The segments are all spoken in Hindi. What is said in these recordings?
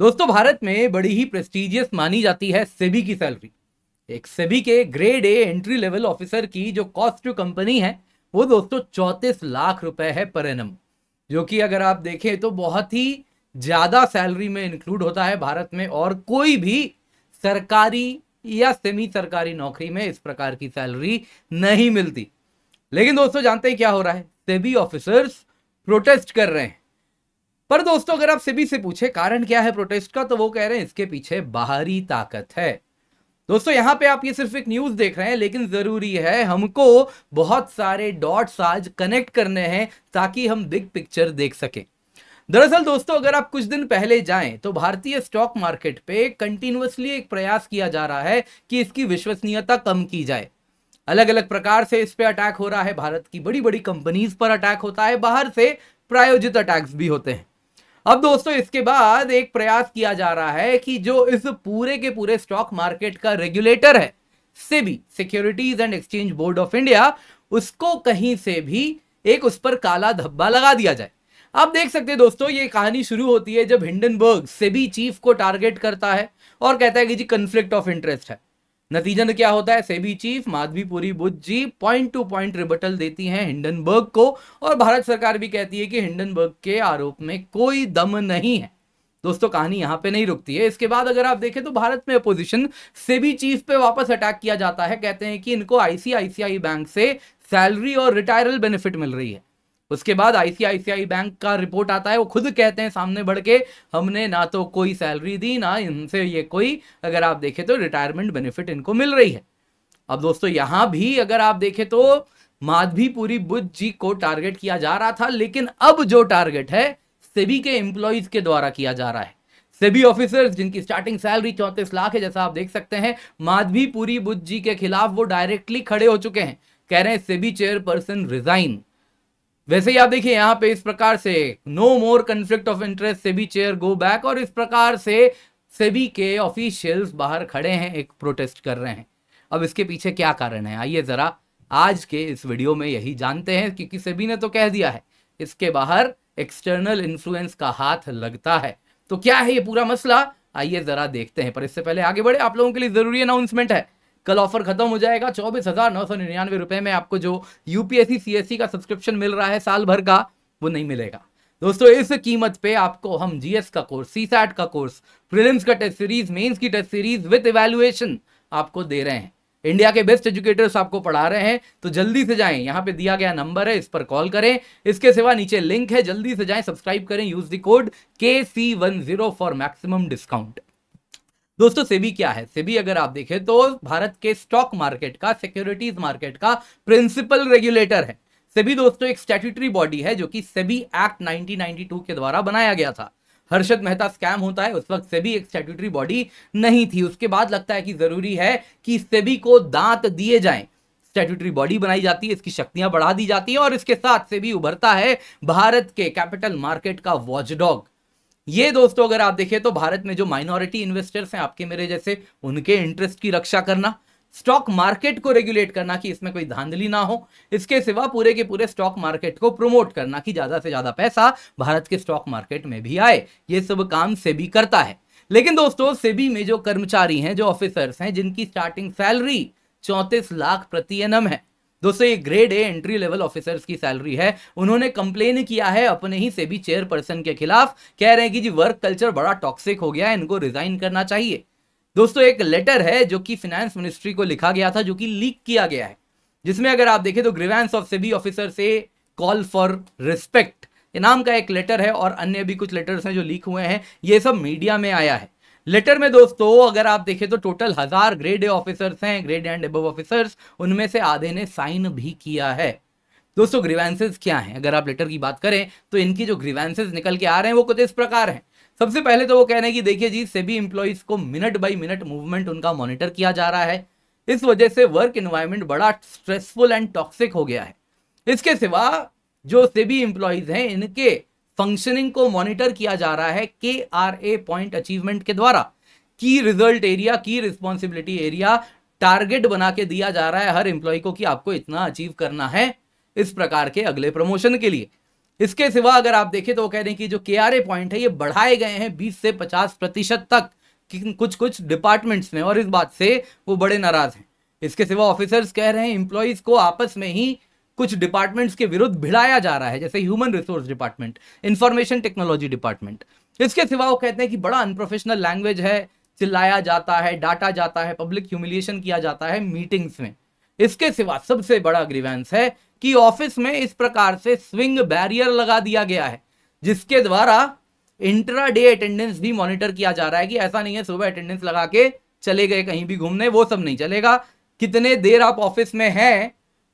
दोस्तों भारत में बड़ी ही प्रेस्टिजियस मानी जाती है सेबी की सैलरी एक सेबी के grade A entry level officer की जो कॉस्ट टू कंपनी है वो दोस्तों चौंतीस लाख रुपए है पर एनम जो कि अगर आप देखें तो बहुत ही ज़्यादा सैलरी में इंक्लूड होता है भारत में और कोई भी सरकारी या सेमी सरकारी नौकरी में इस प्रकार की सैलरी नहीं मिलती लेकिन दोस्तों जानते हैं क्या हो रहा है सेबी ऑफिसर्स प्रोटेस्ट कर रहे हैं पर दोस्तों अगर आप सभी से पूछे कारण क्या है प्रोटेस्ट का तो वो कह रहे हैं इसके पीछे बाहरी ताकत है दोस्तों यहां पे आप ये सिर्फ एक न्यूज देख रहे हैं लेकिन जरूरी है हमको बहुत सारे डॉट्स आज कनेक्ट करने हैं ताकि हम बिग पिक्चर देख सकें दरअसल दोस्तों अगर आप कुछ दिन पहले जाएं तो भारतीय स्टॉक मार्केट पे कंटिन्यूसली एक प्रयास किया जा रहा है कि इसकी विश्वसनीयता कम की जाए अलग अलग प्रकार से इस पे अटैक हो रहा है भारत की बड़ी बड़ी कंपनीज पर अटैक होता है बाहर से प्रायोजित अटैक्स भी होते हैं अब दोस्तों इसके बाद एक प्रयास किया जा रहा है कि जो इस पूरे के पूरे स्टॉक मार्केट का रेगुलेटर है SEBI securities and exchange board of India उसको कहीं से भी एक उस पर काला धब्बा लगा दिया जाए आप देख सकते हैं दोस्तों ये कहानी शुरू होती है जब हिंडनबर्ग सेबी चीफ को टारगेट करता है और कहता है कि जी कंफ्लिक्ट ऑफ इंटरेस्ट है नतीजन क्या होता है सेबी चीफ माधवीपुरी बुद्ध ji point to point rebuttal देती हैं हिंडनबर्ग को और भारत सरकार भी कहती है कि हिंडनबर्ग के आरोप में कोई दम नहीं है दोस्तों कहानी यहाँ पे नहीं रुकती है इसके बाद अगर आप देखें तो भारत में अपोजिशन सेबी चीफ पे वापस अटैक किया जाता है कहते हैं कि इनको आईसीआईसीआई बैंक से सैलरी और रिटायरल बेनिफिट मिल रही है उसके बाद आईसीआईसीआई बैंक का रिपोर्ट आता है वो खुद कहते हैं सामने बढ़ के हमने ना तो कोई सैलरी दी ना इनसे ये कोई अगर आप देखें तो रिटायरमेंट बेनिफिट इनको मिल रही है अब दोस्तों यहाँ भी अगर आप देखें तो माधवी पूरी बुद्ध जी को टारगेट किया जा रहा था लेकिन अब जो टारगेट है सेबी के एम्प्लॉयज के द्वारा किया जा रहा है सेबी ऑफिसर्स जिनकी स्टार्टिंग सैलरी चौंतीस लाख है जैसा आप देख सकते हैं माधवी पूरी बुद्ध जी के खिलाफ वो डायरेक्टली खड़े हो चुके हैं कह रहे हैं सेबी चेयरपर्सन रिजाइन वैसे ही आप देखिए यहाँ पे इस प्रकार से no more conflict of interest SEBI chair go back और इस प्रकार से सेबी के ऑफिशियल्स बाहर खड़े हैं एक प्रोटेस्ट कर रहे हैं अब इसके पीछे क्या कारण है आइए ज़रा आज के इस वीडियो में यही जानते हैं क्योंकि सेबी ने तो कह दिया है इसके बाहर एक्सटर्नल इन्फ्लुएंस का हाथ लगता है तो क्या है ये पूरा मसला आइए ज़रा देखते हैं पर इससे पहले आगे बढ़े आप लोगों के लिए ज़रूरी अनाउंसमेंट है कल ऑफर खत्म हो जाएगा चौबीस हजार नौ सौ निन्यानवे रुपए में आपको जो यूपीएससी सीएससी का सब्सक्रिप्शन मिल रहा है साल भर का वो नहीं मिलेगा दोस्तों इस कीमत पे आपको हम जीएस का कोर्स सी का कोर्स प्रिलिम्स का टेस्ट सीरीज मेन्स की टेस्ट सीरीज विथ इवेल्युएशन आपको दे रहे हैं इंडिया के बेस्ट एजुकेटर्स आपको पढ़ा रहे हैं तो जल्दी से जाएं यहाँ पे दिया गया नंबर है इस पर कॉल करें इसके सिवा नीचे लिंक है जल्दी से जाएं सब्सक्राइब करें use the code K C one zero for maximum discount दोस्तों सेबी क्या है सेबी अगर आप देखें तो भारत के स्टॉक मार्केट का सिक्योरिटीज मार्केट का प्रिंसिपल रेगुलेटर है सेबी दोस्तों एक स्टेट्यूटरी बॉडी है जो कि सेबी एक्ट 1992 के द्वारा बनाया गया था हर्षद मेहता स्कैम होता है उस वक्त सेबी एक स्टेट्यूटरी बॉडी नहीं थी उसके बाद लगता है कि जरूरी है कि सेबी को दांत दिए जाए स्टेट्यूटरी बॉडी बनाई जाती है इसकी शक्तियां बढ़ा दी जाती है और इसके साथ से भी उभरता है भारत के कैपिटल मार्केट का वॉचडॉग ये दोस्तों अगर आप देखें तो भारत में जो माइनॉरिटी इन्वेस्टर्स हैं आपके मेरे जैसे उनके इंटरेस्ट की रक्षा करना स्टॉक मार्केट को रेगुलेट करना कि इसमें कोई धांधली ना हो इसके सिवा पूरे के पूरे स्टॉक मार्केट को प्रमोट करना कि ज़्यादा से ज़्यादा पैसा भारत के स्टॉक मार्केट में भी आए ये सब काम सेबी करता है लेकिन दोस्तों सेबी में जो कर्मचारी हैं जो ऑफिसर्स हैं जिनकी स्टार्टिंग सैलरी चौंतीस लाख प्रति एनम है दोस्तों ये grade A entry level officers की सैलरी है उन्होंने कंप्लेन किया है अपने ही से भी चेयरपर्सन के खिलाफ कह रहे हैं कि जी वर्क कल्चर बड़ा टॉक्सिक हो गया है इनको रिजाइन करना चाहिए दोस्तों एक लेटर है जो कि फिनेंस मिनिस्ट्री को लिखा गया था जो कि लीक किया गया है जिसमें अगर आप देखें तो ग्रीवेंस ऑफ सेबी ऑफिसर से कॉल फॉर रिस्पेक्ट नाम का एक लेटर है और अन्य भी कुछ लेटर्स हैं जो लीक हुए हैं ये सब मीडिया में आया है लेटर में दोस्तों अगर आप देखें तो टोटल हजार ग्रेड ए ऑफिसर्स हैं ग्रेड एंड अब ऑफिसर्स उनमें से आधे ने साइन भी किया है दोस्तों ग्रीवेंसेज क्या हैं अगर आप लेटर की बात करें तो इनकी जो ग्रीवेंसेज निकल के आ रहे हैं वो कुछ इस प्रकार हैं सबसे पहले तो वो कह रहे हैं कि देखिए जी सभी इंप्लॉयज को मिनट बाई मिनट मूवमेंट उनका मॉनिटर किया जा रहा है इस वजह से वर्क इन्वायरमेंट बड़ा स्ट्रेसफुल एंड टॉक्सिक हो गया है इसके सिवा जो सेबी इंप्लॉयज हैं इनके फंक्शनिंग को मॉनिटर किया जा रहा है के आर ए पॉइंट अचीवमेंट के द्वारा की रिजल्ट एरिया की रिस्पॉन्सिबिलिटी एरिया टारगेट बना के दिया जा रहा है हर एम्प्लॉय को कि आपको इतना अचीव करना है इस प्रकार के अगले प्रमोशन के लिए इसके सिवा अगर आप देखें तो वो कह रहे हैं कि जो के आर ए पॉइंट है ये बढ़ाए गए हैं बीस से पचास प्रतिशत तक कुछ कुछ डिपार्टमेंट्स में और इस बात से वो बड़े नाराज हैं इसके सिवा ऑफिसर्स कह रहे हैं एम्प्लॉयज़ को आपस में ही कुछ डिपार्टमेंट्स के विरुद्ध भिड़ाया जा रहा है जैसे human resource department information technology department इसके सिवा वो कहते हैं कि बड़ा अनप्रोफेशनल लैंग्वेज है चिल्लाया जाता है डाटा जाता है पब्लिक ह्यूमिलिएशन किया जाता है मीटिंग्स में इसके सिवा सबसे बड़ा ग्रीवेंस है कि ऑफिस में इस प्रकार से स्विंग बैरियर लगा दिया गया है जिसके द्वारा इंट्रा डे अटेंडेंस भी मॉनिटर किया जा रहा है कि ऐसा नहीं है सुबह अटेंडेंस लगा के चले गए कहीं भी घूमने वो सब नहीं चलेगा कितने देर आप ऑफिस में हैं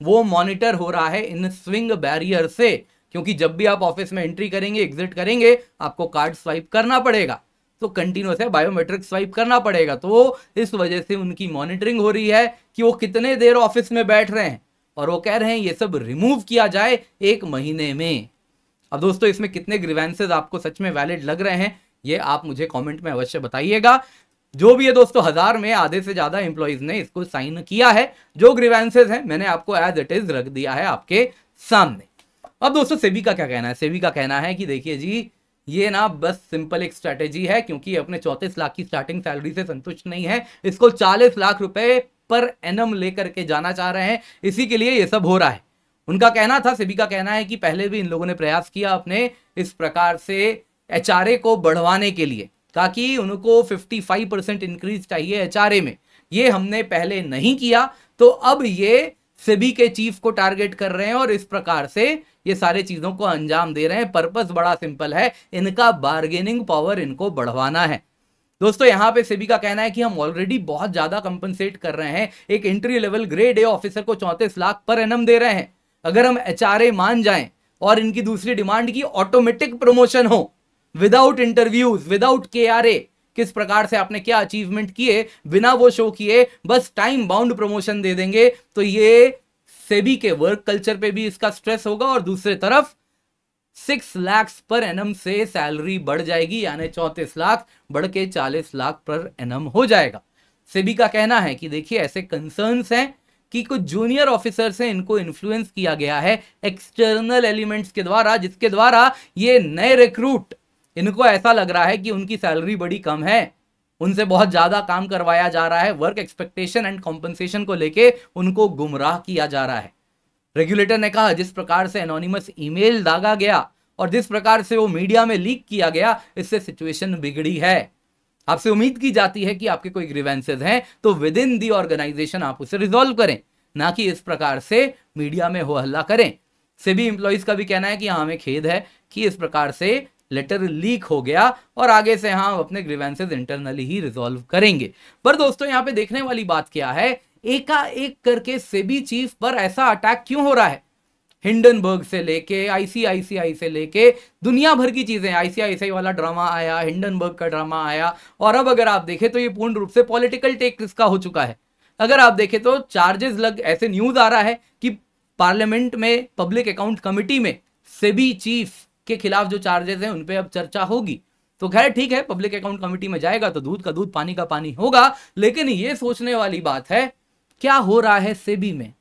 वो मॉनिटर हो रहा है इन स्विंग बैरियर से क्योंकि जब भी आप ऑफिस में एंट्री करेंगे एग्जिट करेंगे आपको कार्ड स्वाइप करना पड़ेगा तो कंटिन्यूस है बायोमेट्रिक स्वाइप करना पड़ेगा तो इस वजह से उनकी मॉनिटरिंग हो रही है कि वो कितने देर ऑफिस में बैठ रहे हैं और वो कह रहे हैं ये सब रिमूव किया जाए एक महीने में अब दोस्तों इसमें कितने ग्रीवेंसेज आपको सच में वैलिड लग रहे हैं ये आप मुझे कमेंट में अवश्य बताइएगा जो भी है दोस्तों हजार में आधे से ज्यादा एम्प्लॉज ने इसको साइन किया है जो ग्रीवेंसेज है मैंने आपको एज इट इज रख दिया है आपके सामने अब दोस्तों सेबी का क्या कहना है सेबी का कहना है कि देखिए जी ये ना बस सिंपल एक स्ट्रेटेजी है क्योंकि अपने चौतीस लाख की स्टार्टिंग सैलरी से संतुष्ट नहीं है इसको चालीस लाख रुपए पर एनम लेकर के जाना चाह रहे हैं इसी के लिए ये सब हो रहा है उनका कहना था सेबी का कहना है कि पहले भी इन लोगों ने प्रयास किया अपने इस प्रकार से एच को बढ़वाने के लिए ताकि उनको 55 परसेंट इंक्रीज चाहिए एच में ये हमने पहले नहीं किया तो अब ये सेबी के चीफ को टारगेट कर रहे हैं और इस प्रकार से ये सारे चीज़ों को अंजाम दे रहे हैं पर्पस बड़ा सिंपल है इनका बार्गेनिंग पावर इनको बढ़वाना है दोस्तों यहाँ पे सेबी का कहना है कि हम ऑलरेडी बहुत ज़्यादा कंपनसेट कर रहे हैं एक entry level grade A officer को चौंतीस लाख पर एनम दे रहे हैं अगर हम एच मान जाएं और इनकी दूसरी डिमांड की ऑटोमेटिक प्रमोशन हो without interviews without K R A किस प्रकार से आपने क्या अचीवमेंट किए बिना वो शो किए बस टाइम बाउंड प्रमोशन दे देंगे तो ये सेबी के वर्क कल्चर पे भी इसका स्ट्रेस होगा और दूसरी तरफ सिक्स लैक्स पर एनम से सैलरी बढ़ जाएगी यानी चौंतीस लाख बढ़ के चालीस लाख पर एनम हो जाएगा सेबी का कहना है कि देखिए ऐसे कंसर्न्स हैं कि कुछ जूनियर ऑफिसर से इनको इन्फ्लुएंस किया गया है एक्सटर्नल एलिमेंट्स के द्वारा जिसके द्वारा ये नए रिक्रूट इनको ऐसा लग रहा है कि उनकी सैलरी बड़ी कम है उनसे बहुत ज़्यादा काम करवाया जा रहा है वर्क एक्सपेक्टेशन एंड कॉम्पनसेशन को लेके उनको गुमराह किया जा रहा है रेगुलेटर ने कहा जिस प्रकार से एनोनिमस ईमेल दागा गया और जिस प्रकार से वो मीडिया में लीक किया गया इससे सिचुएशन बिगड़ी है आपसे उम्मीद की जाती है कि आपके कोई ग्रीवेंसेज हैं तो विद इन दी ऑर्गेनाइजेशन आप उसे रिजोल्व करें ना कि इस प्रकार से मीडिया में हो हल्ला करें सभी इंप्लॉयज का भी कहना है कि हाँ हमें खेद है कि इस प्रकार से लेटर लीक हो गया और आगे से हाँ अपने ग्रीवेंसेज इंटरनली ही रिजोल्व करेंगे पर दोस्तों यहाँ पे देखने वाली बात क्या है एकाएक करके सेबी चीफ पर ऐसा अटैक क्यों हो रहा है हिंडनबर्ग से लेके आईसीआईसीआई से लेके दुनिया भर की चीज़ें आईसीआईसीआई वाला ड्रामा आया हिंडनबर्ग का ड्रामा आया और अब अगर आप देखें तो ये पूर्ण रूप से पॉलिटिकल टेक इसका हो चुका है अगर आप देखें तो चार्जेस लग ऐसे न्यूज़ आ रहा है कि पार्लियामेंट में पब्लिक अकाउंट कमिटी में सेबी चीफ के खिलाफ जो चार्जेस हैं उन पर अब चर्चा होगी तो खैर ठीक है पब्लिक अकाउंट कमेटी में जाएगा तो दूध का दूध पानी का पानी होगा लेकिन ये सोचने वाली बात है क्या हो रहा है सेबी में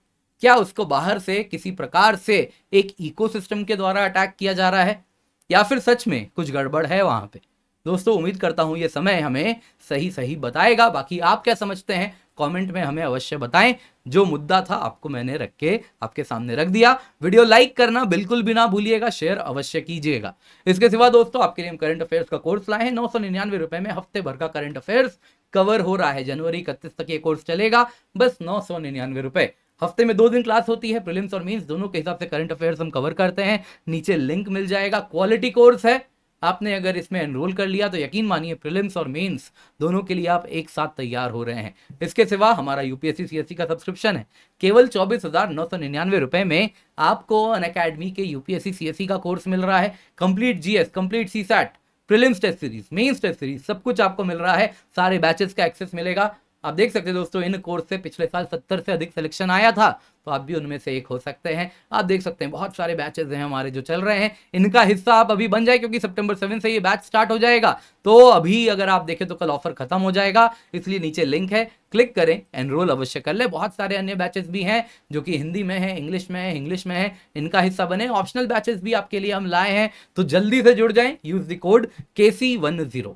क्या उसको बाहर से किसी प्रकार से एक इकोसिस्टम के द्वारा अटैक किया जा रहा है या फिर सच में कुछ गड़बड़ है वहां पे दोस्तों उम्मीद करता हूं ये समय हमें सही सही बताएगा बाकी आप क्या समझते हैं कमेंट में हमें अवश्य बताएं जो मुद्दा था आपको मैंने रख के आपके सामने रख दिया वीडियो लाइक करना बिल्कुल भी ना भूलिएगा शेयर अवश्य कीजिएगा इसके सिवा दोस्तों आपके लिए हम करंट अफेयर्स का कोर्स लाए हैं नौ सौ निन्यानवे रुपए में हफ्ते भर का करंट अफेयर्स कवर हो रहा है जनवरी इकतीस तक ये कोर्स चलेगा बस नौ सौ निन्यानवे रुपए हफ्ते में दो दिन क्लास होती है प्रिलिम्स और मीन्स दोनों के हिसाब से करंट अफेयर्स हम कवर करते हैं नीचे लिंक मिल जाएगा क्वालिटी कोर्स है आपने अगर इसमें एनरोल कर लिया तो यकीन मानिए प्रिलिम्स और मेंस दोनों के लिए आप एक साथ तैयार हो रहे हैं इसके सिवा हमारा यूपीएससी सीएससी का सब्सक्रिप्शन है केवल चौबीस हजार नौ सौ निन्यानवे रुपए में आपको अन अकेडमी के यूपीएससी सीएससी का कोर्स मिल रहा है complete GS complete CSAT prelims test series mains test series सब कुछ आपको मिल रहा है सारे बैचेस का एक्सेस मिलेगा आप देख सकते हैं दोस्तों इन कोर्स से पिछले साल सत्तर से अधिक सिलेक्शन आया था तो आप भी उनमें से एक हो सकते हैं आप देख सकते हैं बहुत सारे बैचेज हैं हमारे जो चल रहे हैं इनका हिस्सा आप अभी बन जाए क्योंकि सितंबर सेवन से ये बैच स्टार्ट हो जाएगा तो अभी अगर आप देखें तो कल ऑफर खत्म हो जाएगा इसलिए नीचे लिंक है क्लिक करें एनरोल अवश्य कर ले बहुत सारे अन्य बैचेस भी हैं जो कि हिंदी में है इंग्लिश में है इंग्लिश में है इनका हिस्सा बने ऑप्शनल बैचेस भी आपके लिए हम लाए हैं तो जल्दी से जुड़ जाए use the code K C one zero